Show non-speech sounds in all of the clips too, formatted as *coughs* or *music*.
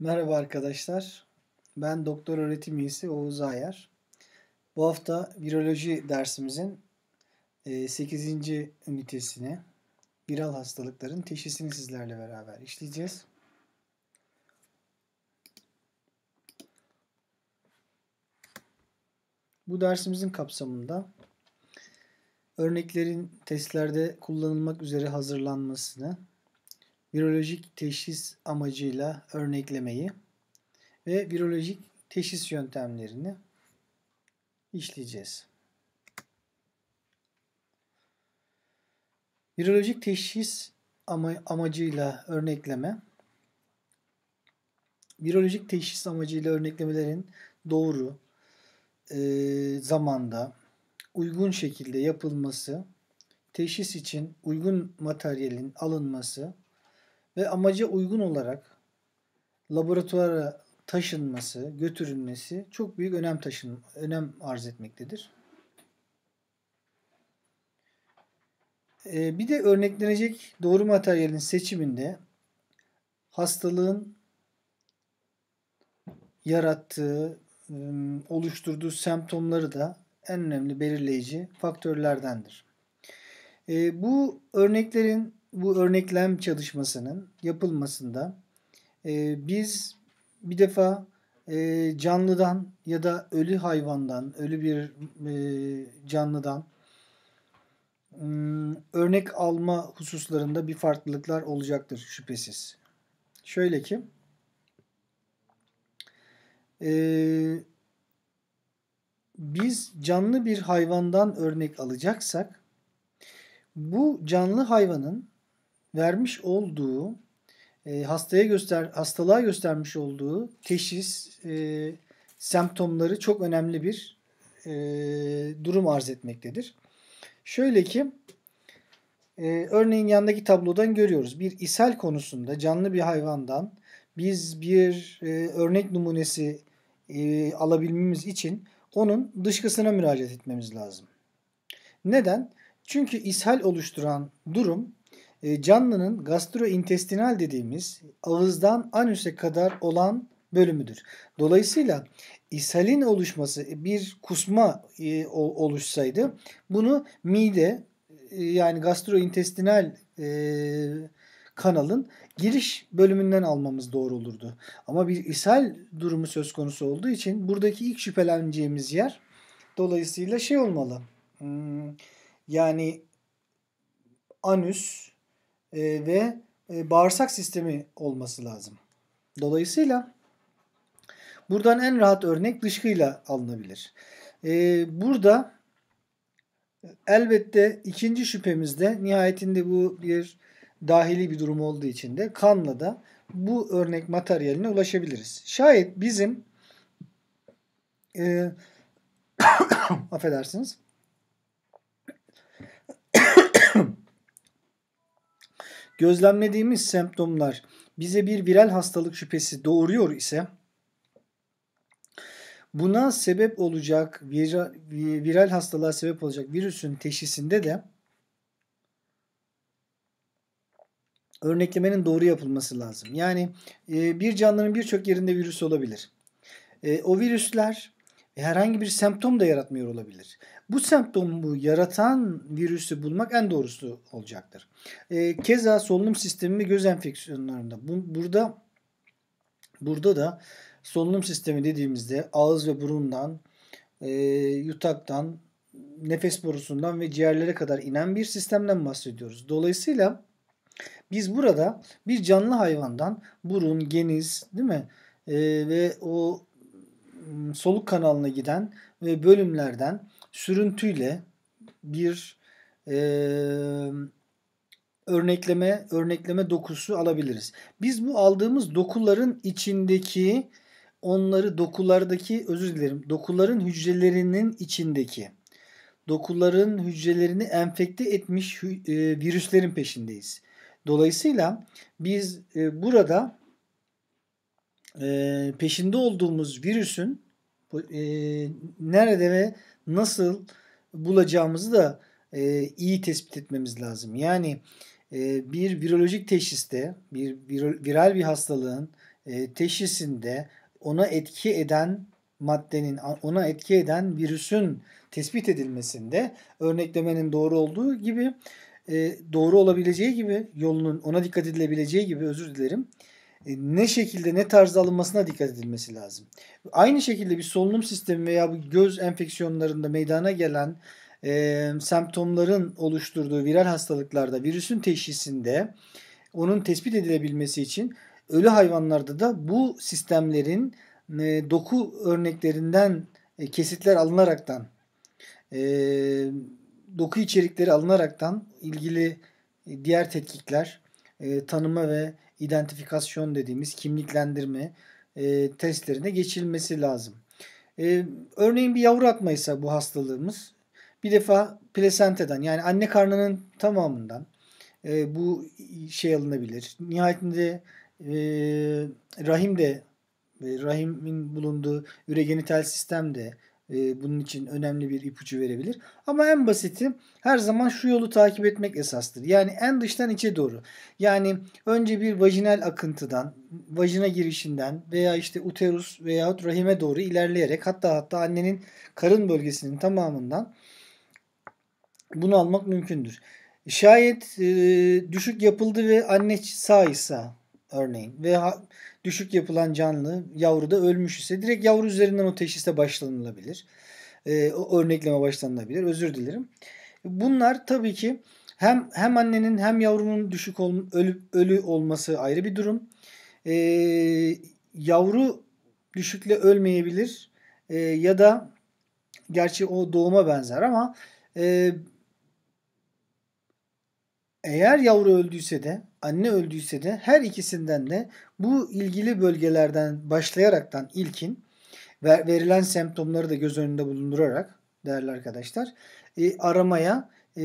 Merhaba arkadaşlar. Ben doktor öğretim üyesi Oğuz Ayar. Bu hafta viroloji dersimizin 8. E, ünitesini viral hastalıkların teşhisini sizlerle beraber işleyeceğiz. Bu dersimizin kapsamında örneklerin testlerde kullanılmak üzere hazırlanmasını, virolojik teşhis amacıyla örneklemeyi ve virolojik teşhis yöntemlerini işleyeceğiz. Virolojik teşhis ama amacıyla örnekleme Virolojik teşhis amacıyla örneklemelerin doğru e, zamanda uygun şekilde yapılması, teşhis için uygun materyalin alınması ve amaca uygun olarak laboratuvara taşınması, götürülmesi çok büyük önem taşın önem arz etmektedir. Ee, bir de örneklenecek doğru materyalin seçiminde hastalığın yarattığı, oluşturduğu semptomları da en önemli belirleyici faktörlerdendir. Ee, bu örneklerin bu örneklem çalışmasının yapılmasında e, biz bir defa e, canlıdan ya da ölü hayvandan, ölü bir e, canlıdan e, örnek alma hususlarında bir farklılıklar olacaktır şüphesiz. Şöyle ki, e, biz canlı bir hayvandan örnek alacaksak, bu canlı hayvanın vermiş olduğu e, hastaya göster hastalığa göstermiş olduğu teşhis e, semptomları çok önemli bir e, durum arz etmektedir. Şöyle ki e, örneğin yandaki tablodan görüyoruz. Bir ishal konusunda canlı bir hayvandan biz bir e, örnek numunesi e, alabilmemiz için onun dışkısına müracaat etmemiz lazım. Neden? Çünkü ishal oluşturan durum e, canlının gastrointestinal dediğimiz ağızdan anüse kadar olan bölümüdür. Dolayısıyla ishalin oluşması bir kusma e, oluşsaydı bunu mide e, yani gastrointestinal kanalın giriş bölümünden almamız doğru olurdu. Ama bir ishal durumu söz konusu olduğu için buradaki ilk şüpheleneceğimiz yer dolayısıyla şey olmalı. Hmm, yani anüs e, ve e, bağırsak sistemi olması lazım. Dolayısıyla buradan en rahat örnek dışkıyla alınabilir. E, burada elbette ikinci şüphemizde nihayetinde bu bir dahili bir durum olduğu için de kanla da bu örnek materyaline ulaşabiliriz. Şayet bizim e, *coughs* affedersiniz gözlemlediğimiz semptomlar bize bir viral hastalık şüphesi doğuruyor ise buna sebep olacak viral hastalığa sebep olacak virüsün teşhisinde de örneklemenin doğru yapılması lazım. Yani e, bir canlının birçok yerinde virüs olabilir. E, o virüsler herhangi bir semptom da yaratmıyor olabilir. Bu semptomu yaratan virüsü bulmak en doğrusu olacaktır. E, keza solunum sistemi göz enfeksiyonlarında bu, burada burada da solunum sistemi dediğimizde ağız ve burundan, e, yutaktan, nefes borusundan ve ciğerlere kadar inen bir sistemden bahsediyoruz. Dolayısıyla biz burada bir canlı hayvandan burun, geniz değil mi? E, ve o ıı, soluk kanalına giden ve bölümlerden sürüntüyle bir e, örnekleme örnekleme dokusu alabiliriz. Biz bu aldığımız dokuların içindeki onları dokulardaki özür dilerim dokuların hücrelerinin içindeki dokuların hücrelerini enfekte etmiş e, virüslerin peşindeyiz. Dolayısıyla biz e, burada e, peşinde olduğumuz virüsün nerede ve nasıl bulacağımızı da e, iyi tespit etmemiz lazım. Yani e, bir virolojik teşhiste, bir viral bir hastalığın e, teşhisinde ona etki eden maddenin, ona etki eden virüsün tespit edilmesinde örneklemenin doğru olduğu gibi e, doğru olabileceği gibi yolunun ona dikkat edilebileceği gibi özür dilerim e, ne şekilde ne tarzda alınmasına dikkat edilmesi lazım. Aynı şekilde bir solunum sistemi veya bu göz enfeksiyonlarında meydana gelen e, semptomların oluşturduğu viral hastalıklarda virüsün teşhisinde onun tespit edilebilmesi için ölü hayvanlarda da bu sistemlerin e, doku örneklerinden e, kesitler alınaraktan e, doku içerikleri alınaraktan ilgili e, diğer tetkikler, e, tanıma ve identifikasyon dediğimiz kimliklendirme e, testlerine geçilmesi lazım. E, örneğin bir yavru atmaysa bu hastalığımız bir defa plasentadan yani anne karnının tamamından e, bu şey alınabilir. Nihayetinde e, rahim de e, rahimin bulunduğu üregenital sistem de e, bunun için önemli bir ipucu verebilir. Ama en basiti her zaman şu yolu takip etmek esastır. Yani en dıştan içe doğru. Yani önce bir vajinal akıntıdan, vajina girişinden veya işte uterus veya rahime doğru ilerleyerek hatta hatta annenin karın bölgesinin tamamından bunu almak mümkündür. Şayet e, düşük yapıldı ve anne sağ ise örneğin ve düşük yapılan canlı yavru da ölmüş ise direkt yavru üzerinden o teşhise başlanılabilir. E, o örnekleme başlanılabilir. Özür dilerim. Bunlar tabii ki hem hem annenin hem yavrunun düşük ol, ölü, ölü olması ayrı bir durum. E, yavru düşükle ölmeyebilir e, ya da gerçi o doğuma benzer ama e, eğer yavru öldüyse de anne öldüyse de her ikisinden de bu ilgili bölgelerden başlayaraktan ilkin verilen semptomları da göz önünde bulundurarak değerli arkadaşlar e, aramaya e,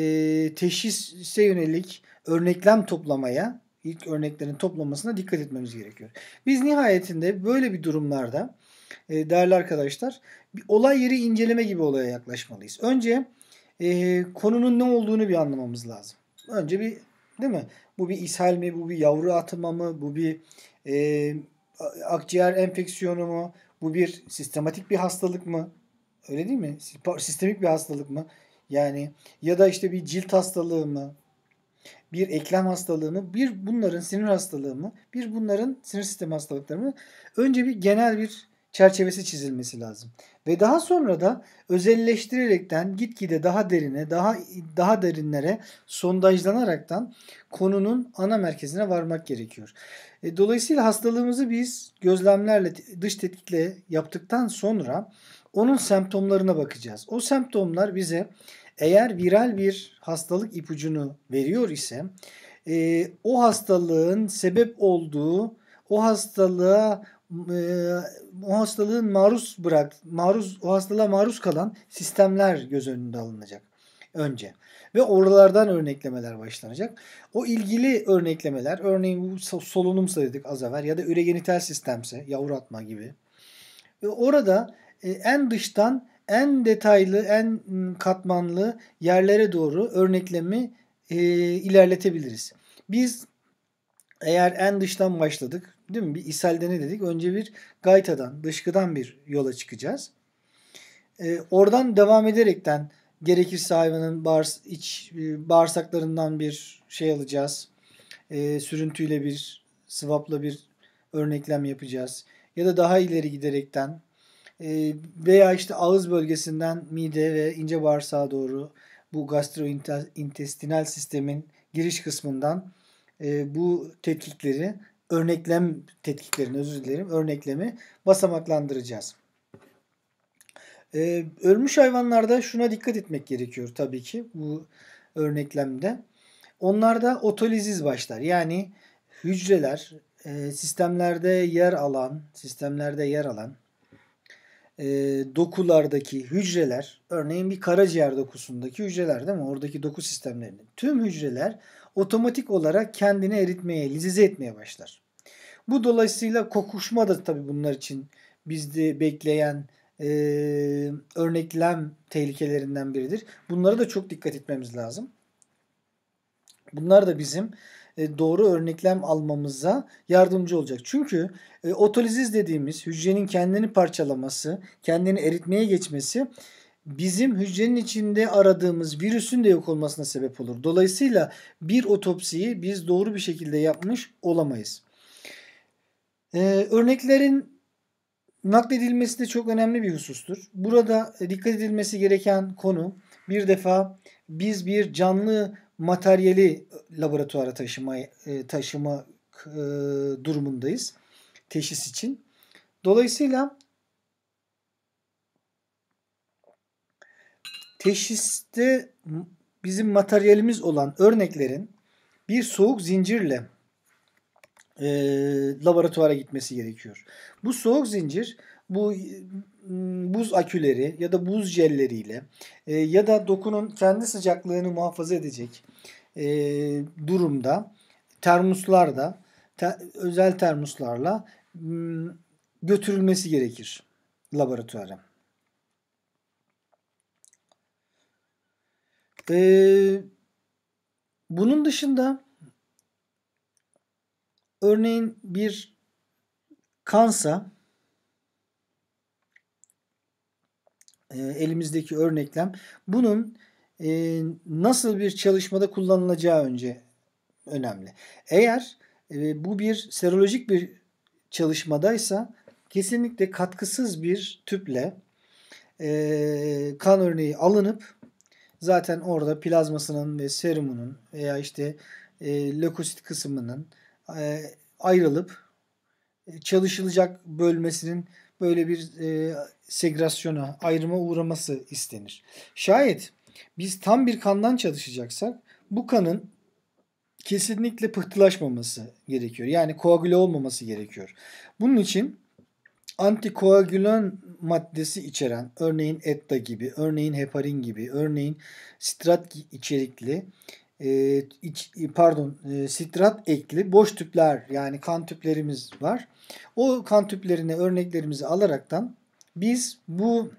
teşhise yönelik örneklem toplamaya ilk örneklerin toplamasına dikkat etmemiz gerekiyor. Biz nihayetinde böyle bir durumlarda e, değerli arkadaşlar bir olay yeri inceleme gibi olaya yaklaşmalıyız. Önce e, konunun ne olduğunu bir anlamamız lazım. Önce bir Değil mi? Bu bir ishal mi? Bu bir yavru atma mı? Bu bir e, akciğer enfeksiyonu mu? Bu bir sistematik bir hastalık mı? Öyle değil mi? Sistemik bir hastalık mı? Yani ya da işte bir cilt hastalığı mı? Bir eklem hastalığı mı? Bir bunların sinir hastalığı mı? Bir bunların sinir sistemi hastalıkları mı? Önce bir genel bir çerçevesi çizilmesi lazım. Ve daha sonra da özelleştirerekten gitgide daha derine, daha daha derinlere sondajlanaraktan konunun ana merkezine varmak gerekiyor. E, dolayısıyla hastalığımızı biz gözlemlerle, dış tetkikle yaptıktan sonra onun semptomlarına bakacağız. O semptomlar bize eğer viral bir hastalık ipucunu veriyor ise e, o hastalığın sebep olduğu o hastalığa e, o hastalığın maruz bırak, maruz o hastalığa maruz kalan sistemler göz önünde alınacak önce ve oralardan örneklemeler başlanacak. O ilgili örneklemeler örneğin bu solunum saydık az evvel ya da üregenital sistemse yavru atma gibi. E, orada en dıştan en detaylı, en katmanlı yerlere doğru örneklemi e, ilerletebiliriz. Biz eğer en dıştan başladık Değil mi? Bir ishalde ne dedik? Önce bir gaytadan, dışkıdan bir yola çıkacağız. E, oradan devam ederekten gerekirse hayvanın bağırs iç e, bağırsaklarından bir şey alacağız. E, sürüntüyle bir, sıvapla bir örneklem yapacağız. Ya da daha ileri giderekten e, veya işte ağız bölgesinden mide ve ince bağırsağa doğru bu gastrointestinal sistemin giriş kısmından e, bu tetkikleri örneklem tetkiklerini özür dilerim örneklemi basamaklandıracağız. Ee, ölmüş hayvanlarda şuna dikkat etmek gerekiyor tabii ki bu örneklemde. Onlarda otolizis başlar. Yani hücreler e, sistemlerde yer alan sistemlerde yer alan e, dokulardaki hücreler örneğin bir karaciğer dokusundaki hücreler değil mi? Oradaki doku sistemlerinin tüm hücreler otomatik olarak kendini eritmeye, lizize etmeye başlar. Bu dolayısıyla kokuşma da tabii bunlar için bizde bekleyen e, örneklem tehlikelerinden biridir. Bunlara da çok dikkat etmemiz lazım. Bunlar da bizim e, doğru örneklem almamıza yardımcı olacak. Çünkü e, otoliziz dediğimiz hücrenin kendini parçalaması, kendini eritmeye geçmesi bizim hücrenin içinde aradığımız virüsün de yok olmasına sebep olur. Dolayısıyla bir otopsiyi biz doğru bir şekilde yapmış olamayız. Ee, örneklerin nakledilmesi de çok önemli bir husustur. Burada e, dikkat edilmesi gereken konu bir defa biz bir canlı materyali e, laboratuvara taşıma, e, taşıma e, durumundayız teşhis için. Dolayısıyla teşhiste bizim materyalimiz olan örneklerin bir soğuk zincirle e, laboratuvara gitmesi gerekiyor. Bu soğuk zincir bu e, buz aküleri ya da buz jelleriyle e, ya da dokunun kendi sıcaklığını muhafaza edecek e, durumda termoslarda te, özel termoslarla m, götürülmesi gerekir laboratuvara. Ee, bunun dışında örneğin bir kansa e, elimizdeki örneklem bunun e, nasıl bir çalışmada kullanılacağı önce önemli. Eğer e, bu bir serolojik bir çalışmadaysa kesinlikle katkısız bir tüple e, kan örneği alınıp zaten orada plazmasının ve serumunun veya işte e, lökosit kısmının e, ayrılıp e, çalışılacak bölmesinin böyle bir e, segregasyona, ayrıma uğraması istenir. Şayet biz tam bir kandan çalışacaksak bu kanın kesinlikle pıhtılaşmaması gerekiyor. Yani koagüle olmaması gerekiyor. Bunun için antikoagülan maddesi içeren örneğin etta gibi, örneğin heparin gibi, örneğin sitrat içerikli e, iç, e, pardon e, sitrat ekli boş tüpler yani kan tüplerimiz var. O kan tüplerine örneklerimizi alaraktan biz bu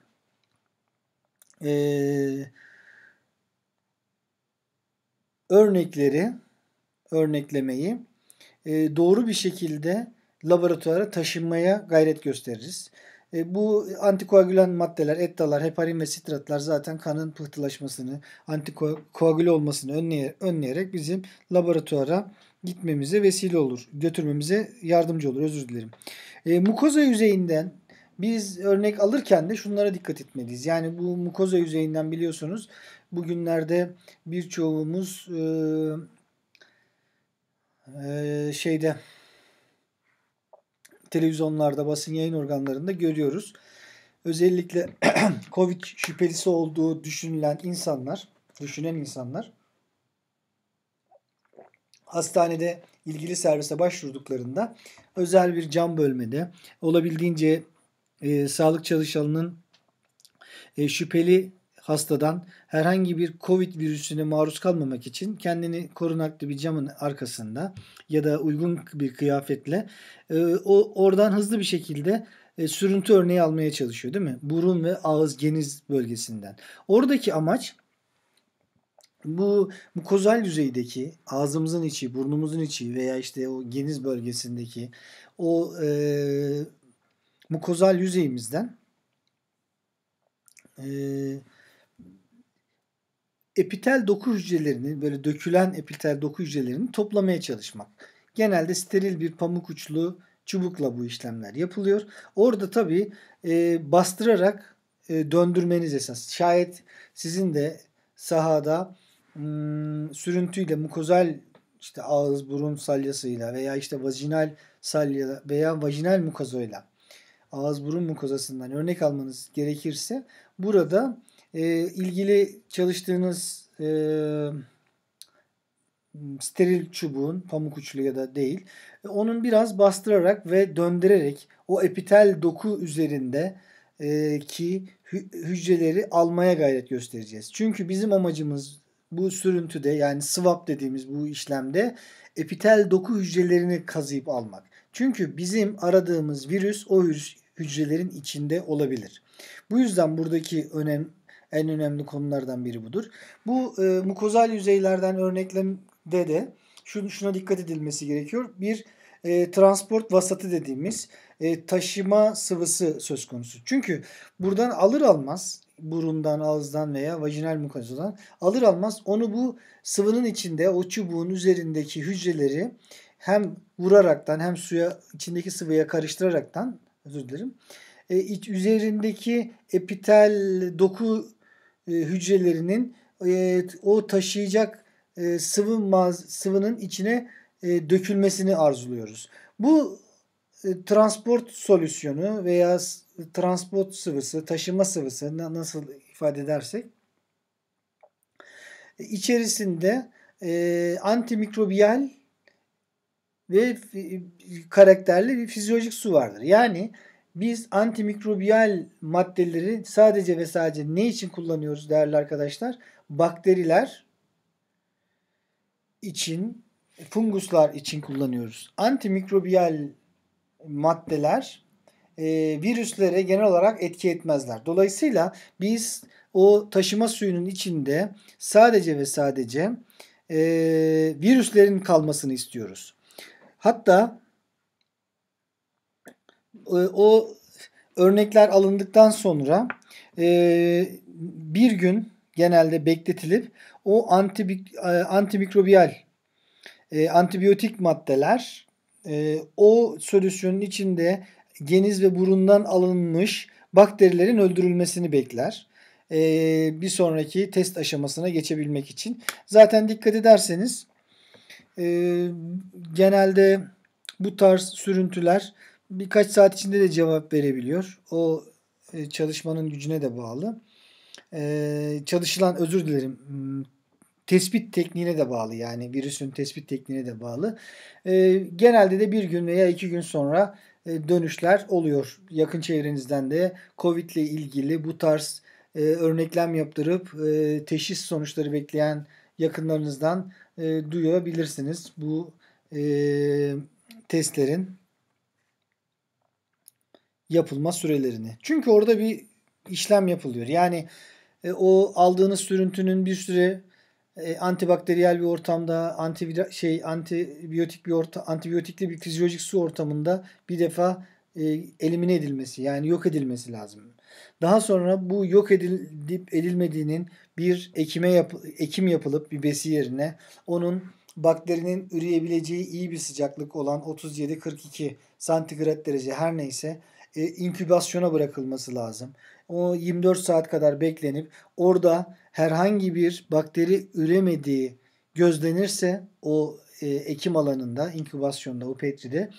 e, örnekleri örneklemeyi e, doğru bir şekilde laboratuvara taşınmaya gayret gösteririz. E, bu antikoagülan maddeler, ettalar, heparin ve sitratlar zaten kanın pıhtılaşmasını, antikoagül olmasını önleye, önleyerek bizim laboratuvara gitmemize vesile olur. Götürmemize yardımcı olur. Özür dilerim. E, mukoza yüzeyinden biz örnek alırken de şunlara dikkat etmeliyiz. Yani bu mukoza yüzeyinden biliyorsunuz bugünlerde birçoğumuz e, e, şeyde televizyonlarda, basın yayın organlarında görüyoruz. Özellikle *clears throat* Covid şüphelisi olduğu düşünülen insanlar, düşünen insanlar hastanede ilgili servise başvurduklarında özel bir cam bölmede olabildiğince e, sağlık çalışanının e, şüpheli hastadan herhangi bir COVID virüsüne maruz kalmamak için kendini korunaklı bir camın arkasında ya da uygun bir kıyafetle e, o oradan hızlı bir şekilde e, sürüntü örneği almaya çalışıyor değil mi? Burun ve ağız geniz bölgesinden. Oradaki amaç bu mukozal yüzeydeki ağzımızın içi, burnumuzun içi veya işte o geniz bölgesindeki o e, mukozal yüzeyimizden e, epitel doku hücrelerini böyle dökülen epitel doku hücrelerini toplamaya çalışmak. Genelde steril bir pamuk uçlu çubukla bu işlemler yapılıyor. Orada tabi e, bastırarak e, döndürmeniz esas. Şayet sizin de sahada m, hmm, sürüntüyle mukozal işte ağız burun salyasıyla veya işte vajinal salya veya vajinal mukazoyla ağız burun mukozasından örnek almanız gerekirse burada e, ilgili çalıştığınız e, steril çubuğun pamuk uçlu ya da değil onun biraz bastırarak ve döndürerek o epitel doku üzerinde e, ki hücreleri almaya gayret göstereceğiz. Çünkü bizim amacımız bu sürüntüde yani swap dediğimiz bu işlemde epitel doku hücrelerini kazıyıp almak. Çünkü bizim aradığımız virüs o hücrelerin içinde olabilir. Bu yüzden buradaki önem en önemli konulardan biri budur. Bu e, mukozal yüzeylerden örneklemde de şun, şuna dikkat edilmesi gerekiyor. Bir e, transport vasatı dediğimiz e, taşıma sıvısı söz konusu. Çünkü buradan alır almaz burundan, ağızdan veya vajinal mukozadan alır almaz onu bu sıvının içinde o çubuğun üzerindeki hücreleri hem vuraraktan hem suya içindeki sıvıya karıştıraraktan özür dilerim. E, iç, üzerindeki epitel doku e, hücrelerinin e, o taşıyacak e, sıvı maz, sıvının içine dökülmesini arzuluyoruz. Bu transport solüsyonu veya transport sıvısı, taşıma sıvısı nasıl ifade edersek içerisinde antimikrobiyal ve karakterli bir fizyolojik su vardır. Yani biz antimikrobiyal maddeleri sadece ve sadece ne için kullanıyoruz değerli arkadaşlar? Bakteriler için, funguslar için kullanıyoruz. Antimikrobiyal maddeler e, virüslere genel olarak etki etmezler. Dolayısıyla biz o taşıma suyunun içinde sadece ve sadece e, virüslerin kalmasını istiyoruz. Hatta e, o örnekler alındıktan sonra e, bir gün genelde bekletilip o antibik, e, antimikrobiyal antibiyotik maddeler o solüsyonun içinde geniz ve burundan alınmış bakterilerin öldürülmesini bekler. bir sonraki test aşamasına geçebilmek için. Zaten dikkat ederseniz genelde bu tarz sürüntüler birkaç saat içinde de cevap verebiliyor. O e, çalışmanın gücüne de bağlı. E, çalışılan özür dilerim hmm, tespit tekniğine de bağlı yani virüsün tespit tekniğine de bağlı. E, genelde de bir gün veya iki gün sonra dönüşler oluyor. Yakın çevrenizden de Covid ile ilgili bu tarz örneklem yaptırıp teşhis sonuçları bekleyen yakınlarınızdan e, duyabilirsiniz bu testlerin yapılma sürelerini. Çünkü orada bir işlem yapılıyor. Yani e, o aldığınız sürüntünün bir süre e, antibakteriyel bir ortamda, anti şey antibiyotik bir orta, antibiyotikli bir fizyolojik su ortamında bir defa e, elimine edilmesi yani yok edilmesi lazım. Daha sonra bu yok edilip edilmediğinin bir ekime yap, ekim yapılıp bir besi yerine onun bakterinin üreyebileceği iyi bir sıcaklık olan 37-42 santigrat derece her neyse e, inkübasyona bırakılması lazım. O 24 saat kadar beklenip orada herhangi bir bakteri üremediği gözlenirse o e, ekim alanında, inkübasyonda, o petride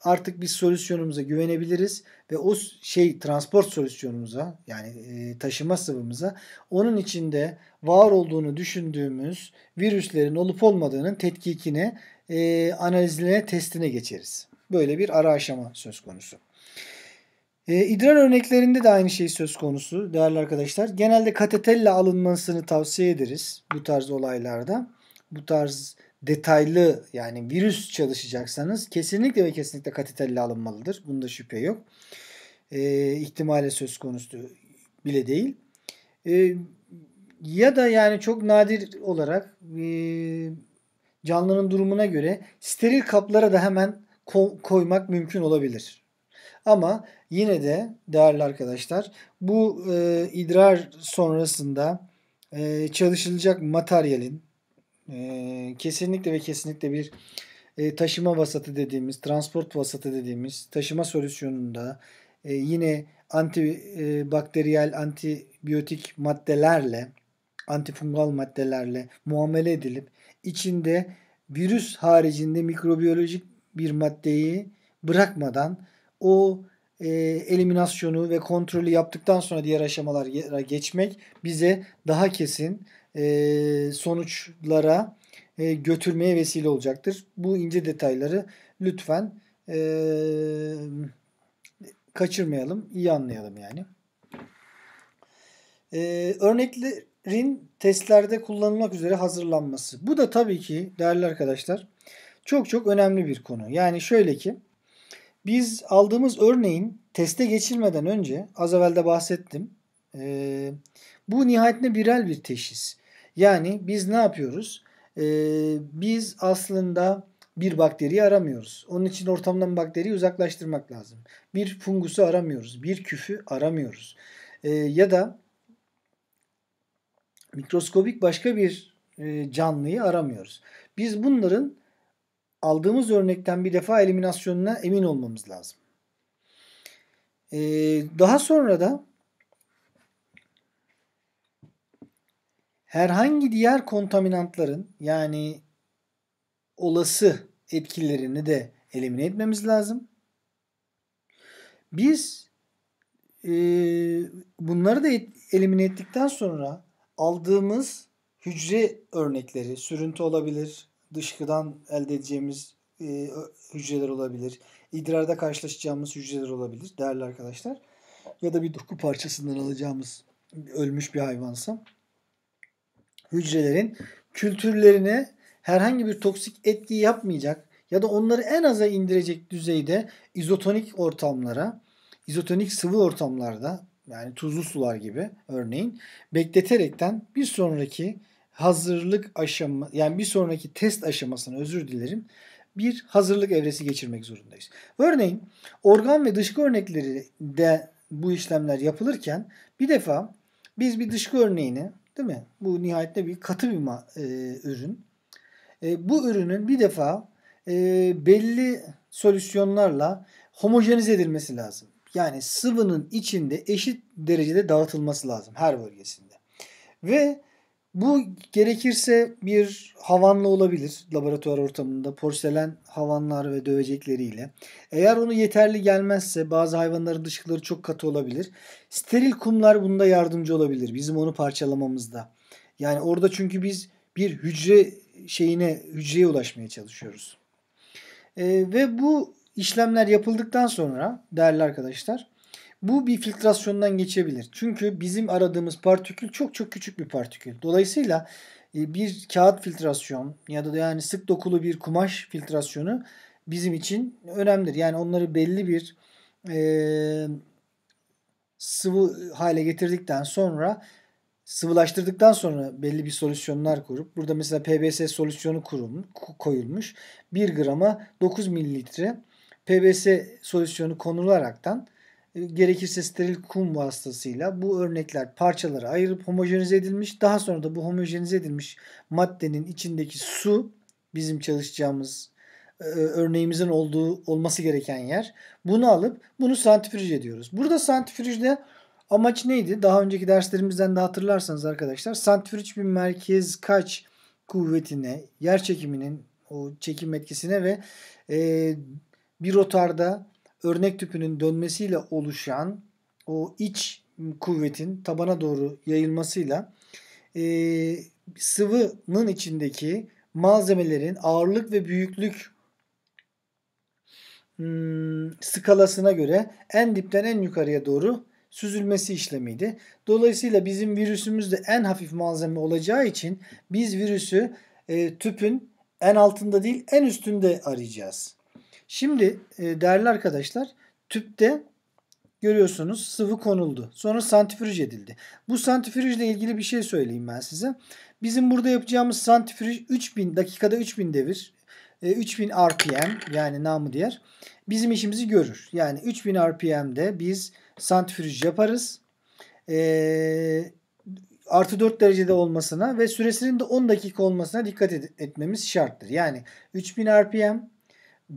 artık biz solüsyonumuza güvenebiliriz ve o şey transport solüsyonumuza yani e, taşıma sıvımıza onun içinde var olduğunu düşündüğümüz virüslerin olup olmadığının tetkikine, e, analizine, testine geçeriz. Böyle bir ara aşama söz konusu. E, idrar örneklerinde de aynı şey söz konusu değerli arkadaşlar. Genelde katetelle alınmasını tavsiye ederiz bu tarz olaylarda. Bu tarz detaylı yani virüs çalışacaksanız kesinlikle ve kesinlikle katetelle alınmalıdır. Bunda şüphe yok. E, ihtimale söz konusu bile değil. E, ya da yani çok nadir olarak e, canlının durumuna göre steril kaplara da hemen ko- koymak mümkün olabilir. Ama yine de değerli arkadaşlar bu e, idrar sonrasında e, çalışılacak materyalin e, kesinlikle ve kesinlikle bir e, taşıma vasatı dediğimiz, transport vasatı dediğimiz taşıma solüsyonunda e, yine antibakteriyel, e, antibiyotik maddelerle, antifungal maddelerle muamele edilip içinde virüs haricinde mikrobiyolojik bir maddeyi bırakmadan o e, eliminasyonu ve kontrolü yaptıktan sonra diğer aşamalara geçmek bize daha kesin e, sonuçlara e, götürmeye vesile olacaktır. Bu ince detayları lütfen e, kaçırmayalım, iyi anlayalım yani. E, örneklerin testlerde kullanılmak üzere hazırlanması. Bu da tabii ki değerli arkadaşlar çok çok önemli bir konu. Yani şöyle ki biz aldığımız örneğin teste geçirmeden önce az evvel de bahsettim. E, bu nihayetinde birel bir teşhis. Yani biz ne yapıyoruz? E, biz aslında bir bakteriyi aramıyoruz. Onun için ortamdan bakteriyi uzaklaştırmak lazım. Bir fungusu aramıyoruz. Bir küfü aramıyoruz. E, ya da mikroskobik başka bir e, canlıyı aramıyoruz. Biz bunların aldığımız örnekten bir defa eliminasyonuna emin olmamız lazım. Ee, daha sonra da herhangi diğer kontaminantların yani olası etkilerini de elimine etmemiz lazım. Biz e, bunları da et, elimine ettikten sonra aldığımız hücre örnekleri, sürüntü olabilir, dışkıdan elde edeceğimiz e, hücreler olabilir. İdrarda karşılaşacağımız hücreler olabilir değerli arkadaşlar. Ya da bir doku parçasından alacağımız ölmüş bir hayvansa. Hücrelerin kültürlerine herhangi bir toksik etki yapmayacak ya da onları en aza indirecek düzeyde izotonik ortamlara, izotonik sıvı ortamlarda yani tuzlu sular gibi örneğin bekleterekten bir sonraki hazırlık aşama yani bir sonraki test aşamasına özür dilerim bir hazırlık evresi geçirmek zorundayız. Örneğin organ ve dışkı örnekleri de bu işlemler yapılırken bir defa biz bir dışkı örneğini değil mi? Bu nihayetinde bir katı bir e, ürün. E, bu ürünün bir defa e, belli solüsyonlarla homojenize edilmesi lazım. Yani sıvının içinde eşit derecede dağıtılması lazım her bölgesinde. Ve bu gerekirse bir havanla olabilir laboratuvar ortamında porselen havanlar ve dövecekleriyle. Eğer onu yeterli gelmezse bazı hayvanların dışkıları çok katı olabilir. Steril kumlar bunda yardımcı olabilir bizim onu parçalamamızda. Yani orada çünkü biz bir hücre şeyine hücreye ulaşmaya çalışıyoruz. E, ve bu işlemler yapıldıktan sonra değerli arkadaşlar bu bir filtrasyondan geçebilir. Çünkü bizim aradığımız partikül çok çok küçük bir partikül. Dolayısıyla e, bir kağıt filtrasyon ya da yani sık dokulu bir kumaş filtrasyonu bizim için önemlidir. Yani onları belli bir e, sıvı hale getirdikten sonra sıvılaştırdıktan sonra belli bir solüsyonlar kurup burada mesela PBS solüsyonu kurulmuş, koyulmuş. 1 grama 9 mililitre PBS solüsyonu konularaktan gerekirse steril kum vasıtasıyla bu örnekler parçalara ayırıp homojenize edilmiş. Daha sonra da bu homojenize edilmiş maddenin içindeki su bizim çalışacağımız e, örneğimizin olduğu olması gereken yer. Bunu alıp bunu santifriz ediyoruz. Burada santifrijde amaç neydi? Daha önceki derslerimizden de hatırlarsanız arkadaşlar santifriz bir merkez kaç kuvvetine, yer çekiminin o çekim etkisine ve e, bir rotarda örnek tüpünün dönmesiyle oluşan o iç kuvvetin tabana doğru yayılmasıyla e, sıvının içindeki malzemelerin ağırlık ve büyüklük hmm, skalasına göre en dipten en yukarıya doğru süzülmesi işlemiydi. Dolayısıyla bizim virüsümüz de en hafif malzeme olacağı için biz virüsü e, tüpün en altında değil en üstünde arayacağız. Şimdi e, değerli arkadaşlar tüpte görüyorsunuz sıvı konuldu. Sonra santifriz edildi. Bu santifrizle ilgili bir şey söyleyeyim ben size. Bizim burada yapacağımız santifriz 3000 dakikada 3000 devir. 3000 e, RPM yani namı diğer bizim işimizi görür. Yani 3000 RPM'de biz santifriz yaparız. Ee, artı 4 derecede olmasına ve süresinin de 10 dakika olmasına dikkat et etmemiz şarttır. Yani 3000 RPM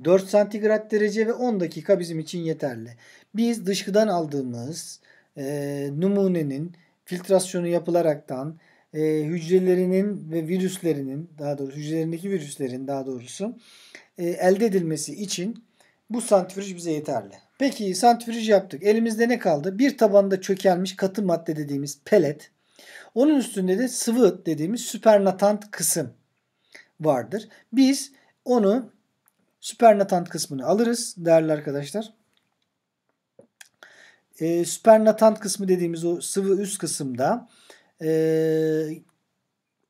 4 santigrat derece ve 10 dakika bizim için yeterli. Biz dışkıdan aldığımız e, numunenin filtrasyonu yapılaraktan e, hücrelerinin ve virüslerinin daha doğrusu hücrelerindeki virüslerin daha doğrusu e, elde edilmesi için bu santifriz bize yeterli. Peki santifriz yaptık. Elimizde ne kaldı? Bir tabanda çökelmiş katı madde dediğimiz pelet. Onun üstünde de sıvı dediğimiz süpernatant kısım vardır. Biz onu Süpernatant kısmını alırız değerli arkadaşlar. E, ee, süpernatant kısmı dediğimiz o sıvı üst kısımda e,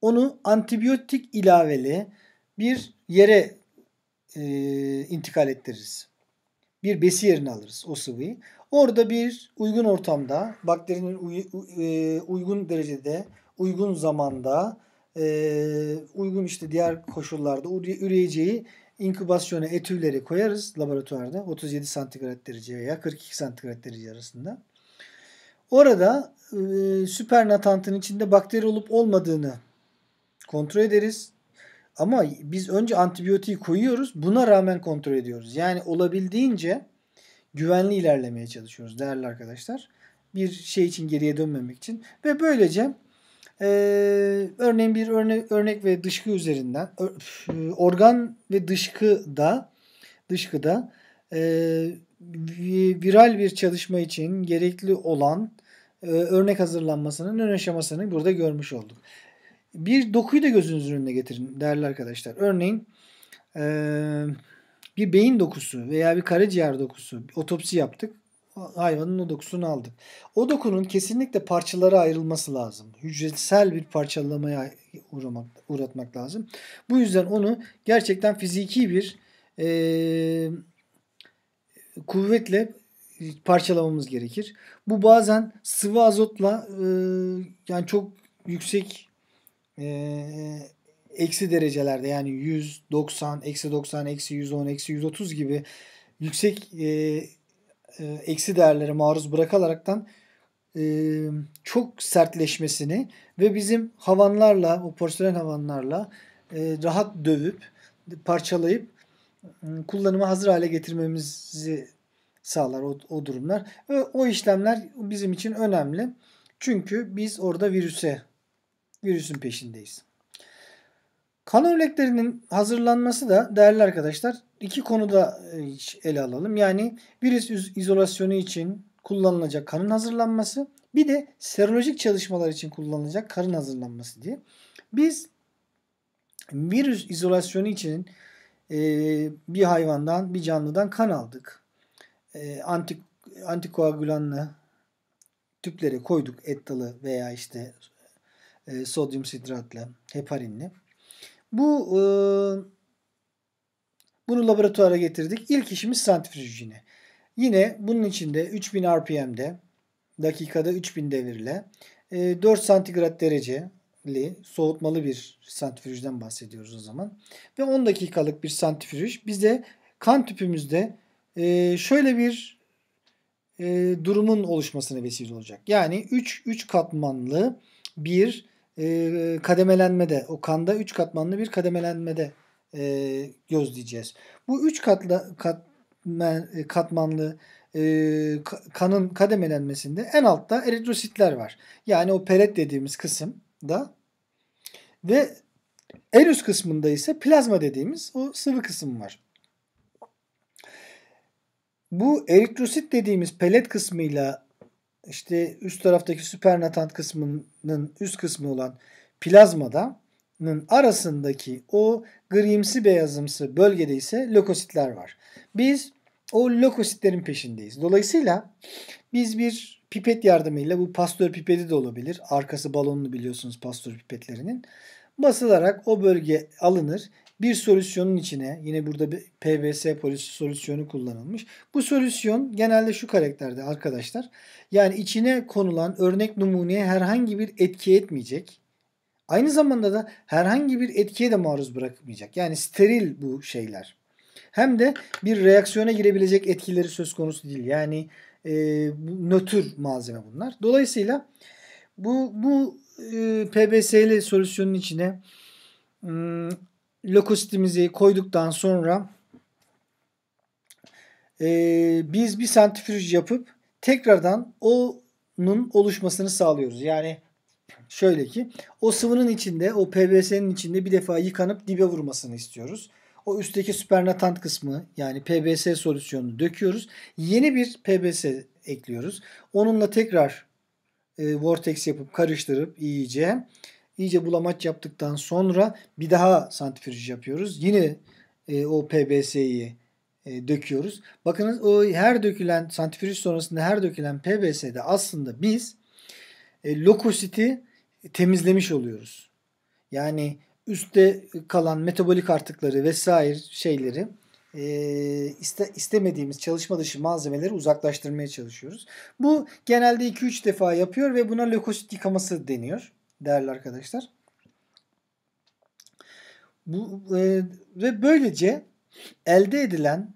onu antibiyotik ilaveli bir yere e, intikal ettiririz. Bir besi yerine alırız o sıvıyı. Orada bir uygun ortamda bakterinin uy, e, uygun derecede, uygun zamanda, e, uygun işte diğer koşullarda üreyeceği İnkübasyona etüvleri koyarız laboratuvarda 37 santigrat derece veya 42 santigrat derece arasında. Orada e, süpernatantın içinde bakteri olup olmadığını kontrol ederiz. Ama biz önce antibiyotiği koyuyoruz. Buna rağmen kontrol ediyoruz. Yani olabildiğince güvenli ilerlemeye çalışıyoruz değerli arkadaşlar. Bir şey için geriye dönmemek için. Ve böylece ee, örneğin bir örnek, örnek ve dışkı üzerinden e, organ ve dışkı dışkıda dışkıda e, viral bir çalışma için gerekli olan e, örnek hazırlanmasının ön aşamasını burada görmüş olduk. Bir dokuyu da gözünüzün önüne getirin değerli arkadaşlar. Örneğin e, bir beyin dokusu veya bir karaciğer dokusu otopsi yaptık hayvanın o dokusunu aldık. O dokunun kesinlikle parçalara ayrılması lazım. Hücresel bir parçalamaya uğramak, uğratmak lazım. Bu yüzden onu gerçekten fiziki bir e, kuvvetle parçalamamız gerekir. Bu bazen sıvı azotla e, yani çok yüksek e, eksi derecelerde yani 190, eksi 90, eksi 110, eksi 130 gibi yüksek e, e, eksi değerlere maruz bırakaraktan e, çok sertleşmesini ve bizim havanlarla, o porselen havanlarla e, rahat dövüp, parçalayıp e, kullanıma hazır hale getirmemizi sağlar o, o durumlar. Ve o işlemler bizim için önemli. Çünkü biz orada virüse, virüsün peşindeyiz. Kan örneklerinin hazırlanması da değerli arkadaşlar iki konuda e, ele alalım. Yani virüs izolasyonu için kullanılacak kanın hazırlanması bir de serolojik çalışmalar için kullanılacak karın hazırlanması diye. Biz virüs izolasyonu için e, bir hayvandan, bir canlıdan kan aldık. E, antik antikoagülanlı tüpleri koyduk et dalı veya işte e, sodyum sidratla, heparinli. Bu e, bunu laboratuvara getirdik. İlk işimiz santrifüj yine. Yine bunun içinde 3000 RPM'de dakikada 3000 devirle 4 e, santigrat dereceli soğutmalı bir santrifüjden bahsediyoruz o zaman. Ve 10 dakikalık bir santrifüj bize kan tüpümüzde e, şöyle bir e, durumun oluşmasına vesile olacak. Yani 3 3 katmanlı bir ee, kademelenmede, o kanda 3 katmanlı bir kademelenmede e, gözleyeceğiz. Bu 3 katla, katman, e, katmanlı e, kanın kademelenmesinde en altta eritrositler var. Yani o peret dediğimiz kısımda ve en üst kısmında ise plazma dediğimiz o sıvı kısım var. Bu eritrosit dediğimiz pelet kısmıyla işte üst taraftaki süpernatant kısmının üst kısmı olan plazmadanın arasındaki o grimsi beyazımsı bölgede ise lökositler var. Biz o lökositlerin peşindeyiz. Dolayısıyla biz bir pipet yardımıyla bu pastör pipeti de olabilir. Arkası balonlu biliyorsunuz pastör pipetlerinin. Basılarak o bölge alınır bir solüsyonun içine yine burada bir PVS solüsyonu kullanılmış. Bu solüsyon genelde şu karakterde arkadaşlar. Yani içine konulan örnek numuneye herhangi bir etki etmeyecek. Aynı zamanda da herhangi bir etkiye de maruz bırakmayacak. Yani steril bu şeyler. Hem de bir reaksiyona girebilecek etkileri söz konusu değil. Yani e, nötr malzeme bunlar. Dolayısıyla bu, bu e, PBS'li solüsyonun içine hmm, lokositimizi koyduktan sonra e, biz bir santrifüj yapıp tekrardan onun oluşmasını sağlıyoruz. Yani şöyle ki o sıvının içinde o PBS'nin içinde bir defa yıkanıp dibe vurmasını istiyoruz. O üstteki süpernatant kısmı yani PBS solüsyonunu döküyoruz. Yeni bir PBS ekliyoruz. Onunla tekrar e, vortex yapıp karıştırıp iyice iyice bulamaç yaptıktan sonra bir daha santrifüj yapıyoruz. Yine e, o PBS'yi e, döküyoruz. Bakınız o her dökülen santrifüj sonrasında her dökülen PBS'de aslında biz e, lokositi temizlemiş oluyoruz. Yani üstte kalan metabolik artıkları vesaire şeyleri e, iste, istemediğimiz çalışma dışı malzemeleri uzaklaştırmaya çalışıyoruz. Bu genelde 2-3 defa yapıyor ve buna lokosit yıkaması deniyor değerli arkadaşlar. Bu e, ve böylece elde edilen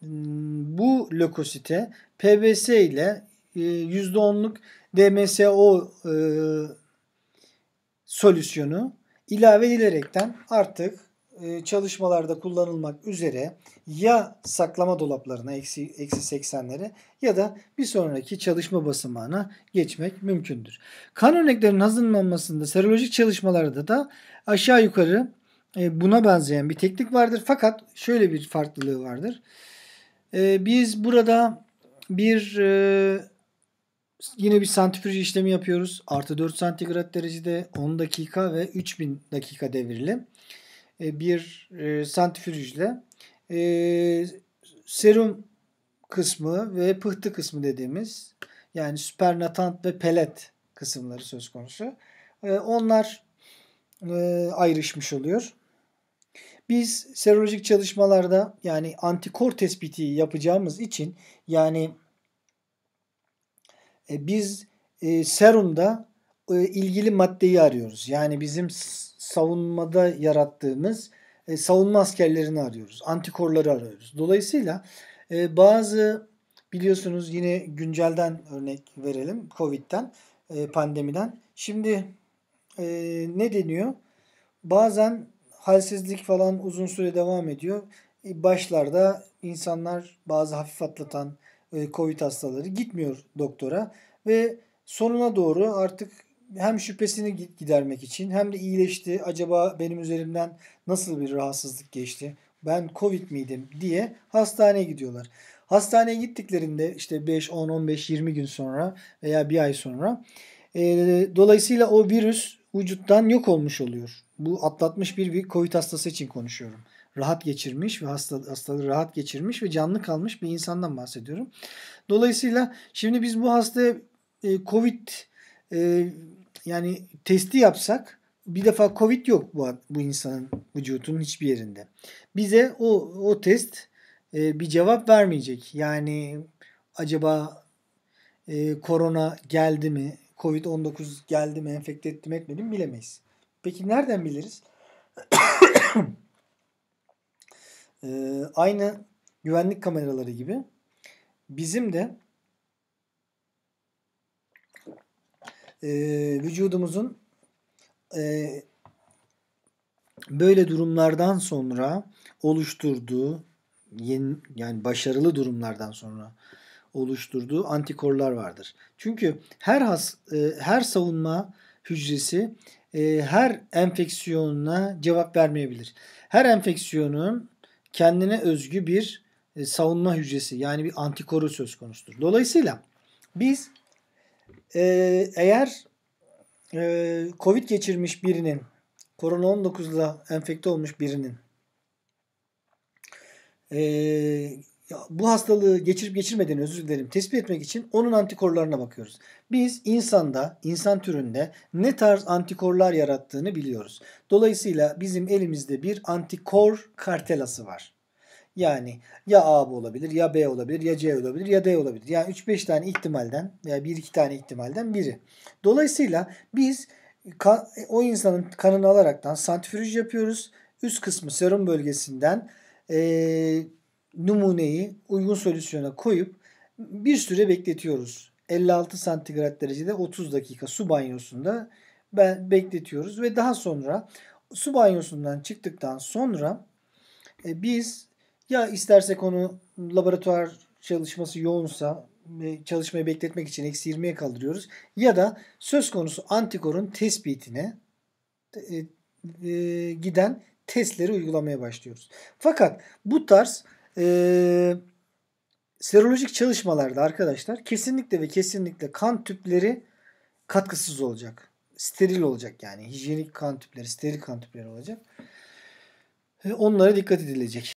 hmm, bu lökosite PBS ile e, %10'luk DMSO e, solüsyonu ilave edilerekten artık e, çalışmalarda kullanılmak üzere ya saklama dolaplarına eksi, eksi 80'lere ya da bir sonraki çalışma basamağına geçmek mümkündür. Kan örneklerinin hazırlanmasında serolojik çalışmalarda da aşağı yukarı e, buna benzeyen bir teknik vardır. Fakat şöyle bir farklılığı vardır. E, biz burada bir yine bir santrifüj işlemi yapıyoruz. Artı 4 santigrat derecede 10 dakika ve 3000 dakika devirli. E, bir e, santrifüjle e, serum kısmı ve pıhtı kısmı dediğimiz yani süpernatant ve pelet kısımları söz konusu. Onlar ayrışmış oluyor. Biz serolojik çalışmalarda yani antikor tespiti yapacağımız için yani biz serumda ilgili maddeyi arıyoruz. Yani bizim savunmada yarattığımız e, savunma askerlerini arıyoruz. Antikorları arıyoruz. Dolayısıyla e, bazı biliyorsunuz yine güncelden örnek verelim. Covid'den, e, pandemiden. Şimdi e, ne deniyor? Bazen halsizlik falan uzun süre devam ediyor. E, başlarda insanlar bazı hafif atlatan e, COVID hastaları gitmiyor doktora ve sonuna doğru artık hem şüphesini gidermek için hem de iyileşti. Acaba benim üzerimden nasıl bir rahatsızlık geçti? Ben Covid miydim diye hastaneye gidiyorlar. Hastaneye gittiklerinde işte 5, 10, 15, 20 gün sonra veya bir ay sonra e, dolayısıyla o virüs vücuttan yok olmuş oluyor. Bu atlatmış bir, Covid hastası için konuşuyorum. Rahat geçirmiş ve hasta, hastalığı rahat geçirmiş ve canlı kalmış bir insandan bahsediyorum. Dolayısıyla şimdi biz bu hastaya e, Covid e, yani testi yapsak bir defa Covid yok bu, bu insanın vücutunun hiçbir yerinde. Bize o, o test e, bir cevap vermeyecek. Yani acaba e, korona geldi mi, Covid-19 geldi mi, enfekte etti mi etmedi mi bilemeyiz. Peki nereden biliriz? *coughs* e, aynı güvenlik kameraları gibi bizim de e, vücudumuzun e, böyle durumlardan sonra oluşturduğu yeni, yani başarılı durumlardan sonra oluşturduğu antikorlar vardır. Çünkü her has e, her savunma hücresi e, her enfeksiyona cevap vermeyebilir. Her enfeksiyonun kendine özgü bir e, savunma hücresi yani bir antikoru söz konusudur. Dolayısıyla biz ee, eğer e, Covid geçirmiş birinin, korona 19'la enfekte olmuş birinin e, bu hastalığı geçirip geçirmediğini özür dilerim tespit etmek için onun antikorlarına bakıyoruz. Biz insanda, insan türünde ne tarz antikorlar yarattığını biliyoruz. Dolayısıyla bizim elimizde bir antikor kartelası var. Yani ya A olabilir, ya B olabilir, ya C olabilir, ya D olabilir. Yani 3-5 tane ihtimalden veya 1-2 tane ihtimalden biri. Dolayısıyla biz kan, o insanın kanını alaraktan santrifüj yapıyoruz. Üst kısmı serum bölgesinden e, numuneyi uygun solüsyona koyup bir süre bekletiyoruz. 56 santigrat derecede 30 dakika su banyosunda ben bekletiyoruz ve daha sonra su banyosundan çıktıktan sonra e, biz ya isterse konu laboratuvar çalışması yoğunsa çalışmayı bekletmek için eksi 20'ye kaldırıyoruz. Ya da söz konusu antikorun tespitine e, e, giden testleri uygulamaya başlıyoruz. Fakat bu tarz e, serolojik çalışmalarda arkadaşlar kesinlikle ve kesinlikle kan tüpleri katkısız olacak. Steril olacak yani. Hijyenik kan tüpleri, steril kan tüpleri olacak. E, onlara dikkat edilecek.